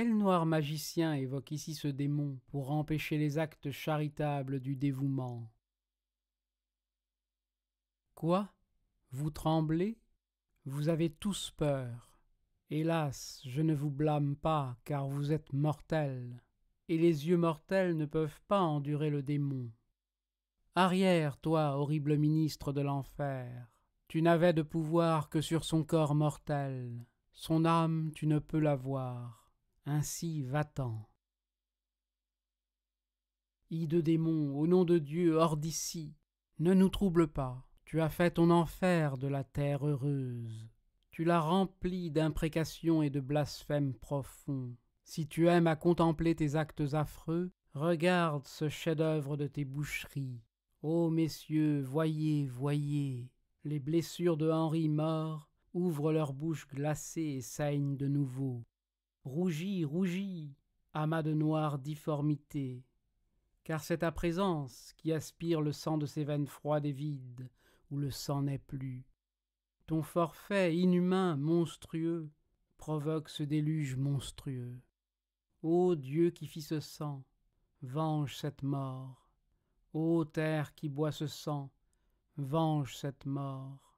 Quel noir magicien évoque ici ce démon pour empêcher les actes charitables du dévouement Quoi Vous tremblez Vous avez tous peur. Hélas, je ne vous blâme pas, car vous êtes mortels, et les yeux mortels ne peuvent pas endurer le démon. Arrière, toi, horrible ministre de l'enfer. Tu n'avais de pouvoir que sur son corps mortel. Son âme, tu ne peux l'avoir. Ainsi va-t'en. de démon, au nom de Dieu, hors d'ici, ne nous trouble pas. Tu as fait ton enfer de la terre heureuse. Tu l'as rempli d'imprécations et de blasphèmes profonds. Si tu aimes à contempler tes actes affreux, regarde ce chef-d'œuvre de tes boucheries. Ô messieurs, voyez, voyez, les blessures de Henri mort ouvrent leurs bouches glacées et saignent de nouveau rougis, rougis, amas de noire difformité, car c'est ta présence qui aspire le sang de ces veines froides et vides, où le sang n'est plus. Ton forfait inhumain, monstrueux, provoque ce déluge monstrueux. Ô Dieu qui fit ce sang, venge cette mort. Ô terre qui boit ce sang, venge cette mort.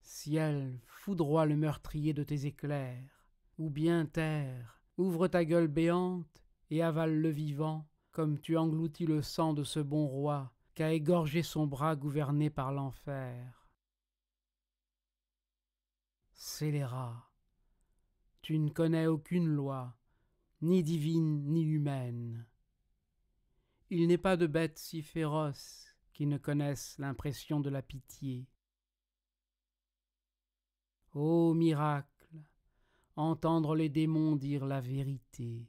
Ciel, foudroie le meurtrier de tes éclairs ou bien terre, ouvre ta gueule béante et avale le vivant, comme tu engloutis le sang de ce bon roi qu'a égorgé son bras gouverné par l'enfer. Scélérat, tu ne connais aucune loi, ni divine ni humaine. Il n'est pas de bête si féroce qui ne connaissent l'impression de la pitié. Ô miracle, entendre les démons dire la vérité.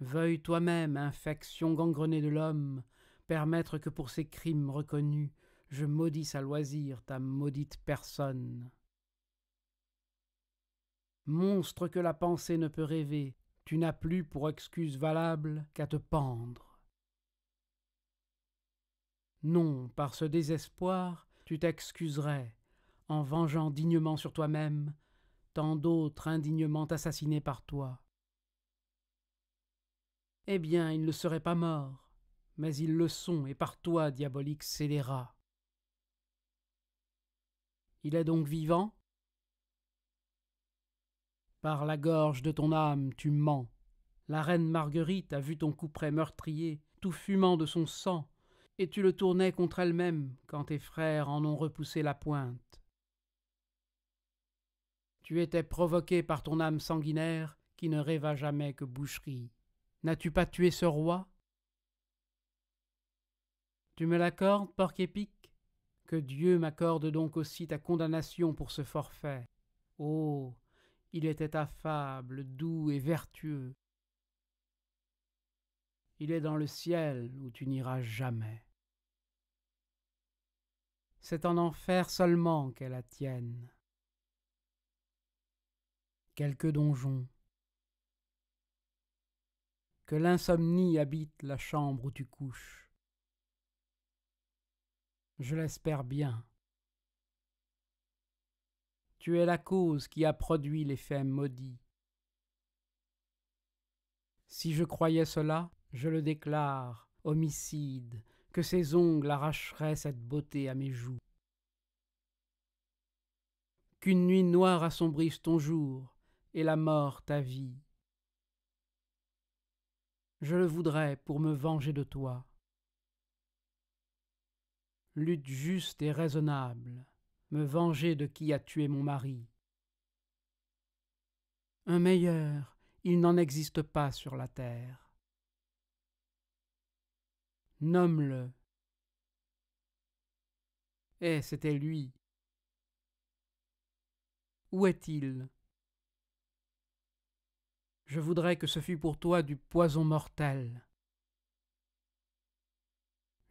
Veuille toi-même, infection gangrenée de l'homme, permettre que pour ces crimes reconnus, je maudisse à loisir ta maudite personne. Monstre que la pensée ne peut rêver, tu n'as plus pour excuse valable qu'à te pendre. Non, par ce désespoir, tu t'excuserais, en vengeant dignement sur toi-même tant d'autres indignement assassinés par toi. Eh bien, ils ne seraient pas morts, mais ils le sont, et par toi, diabolique scélérat. Il est donc vivant Par la gorge de ton âme, tu mens. La reine Marguerite a vu ton couperet meurtrier, tout fumant de son sang, et tu le tournais contre elle-même quand tes frères en ont repoussé la pointe. Tu étais provoqué par ton âme sanguinaire qui ne rêva jamais que boucherie. N'as-tu pas tué ce roi Tu me l'accordes, porc épic. Que Dieu m'accorde donc aussi ta condamnation pour ce forfait. Oh il était affable, doux et vertueux. Il est dans le ciel où tu n'iras jamais. C'est en enfer seulement qu'est la tienne. Quelques donjons Que l'insomnie habite la chambre où tu couches. Je l'espère bien. Tu es la cause qui a produit l'effet maudit. Si je croyais cela, je le déclare, homicide, que ses ongles arracheraient cette beauté à mes joues. Qu'une nuit noire assombrisse ton jour, et la mort ta vie. Je le voudrais pour me venger de toi. Lutte juste et raisonnable, me venger de qui a tué mon mari. Un meilleur, il n'en existe pas sur la terre. Nomme-le. Eh, c'était lui. Où est-il je voudrais que ce fût pour toi du poison mortel.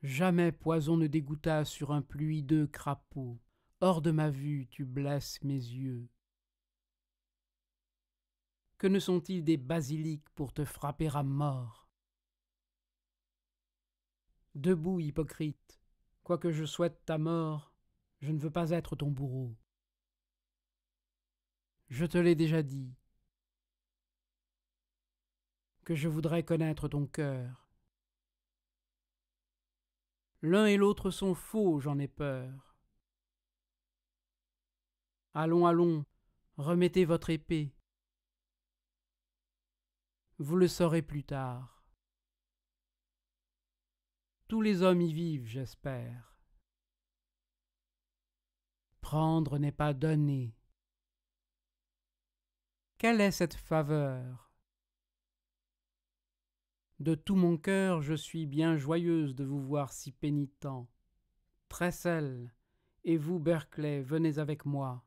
Jamais poison ne dégoûta sur un de crapaud. Hors de ma vue, tu blesses mes yeux. Que ne sont-ils des basiliques pour te frapper à mort Debout, hypocrite, quoique je souhaite ta mort, je ne veux pas être ton bourreau. Je te l'ai déjà dit, que je voudrais connaître ton cœur. L'un et l'autre sont faux, j'en ai peur. Allons, allons, remettez votre épée. Vous le saurez plus tard. Tous les hommes y vivent, j'espère. Prendre n'est pas donner Quelle est cette faveur de tout mon cœur, je suis bien joyeuse de vous voir si pénitent. Tressel, et vous, Berkeley, venez avec moi.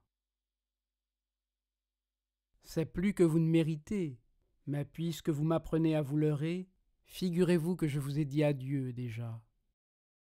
C'est plus que vous ne méritez, mais puisque vous m'apprenez à vous leurrer, figurez-vous que je vous ai dit adieu déjà.